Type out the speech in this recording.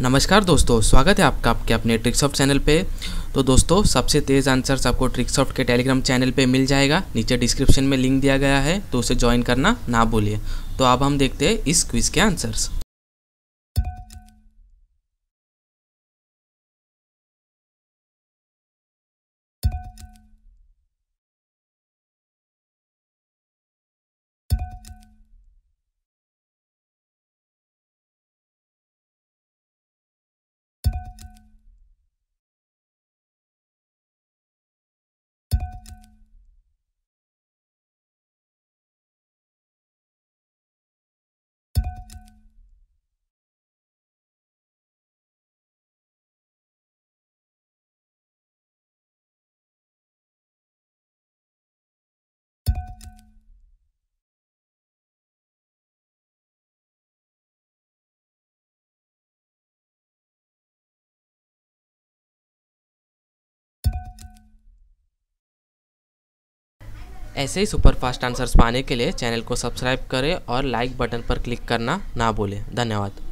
नमस्कार दोस्तों स्वागत है आपका आपके अपने ट्रिकसॉफ्ट चैनल पे तो दोस्तों सबसे तेज़ आंसर्स आपको ट्रिकसॉफ्ट के टेलीग्राम चैनल पे मिल जाएगा नीचे डिस्क्रिप्शन में लिंक दिया गया है तो उसे ज्वाइन करना ना भूलिए तो अब हम देखते हैं इस क्विज़ के आंसर्स ऐसे ही सुपरफास्ट आंसर्स पाने के लिए चैनल को सब्सक्राइब करें और लाइक बटन पर क्लिक करना ना भूलें धन्यवाद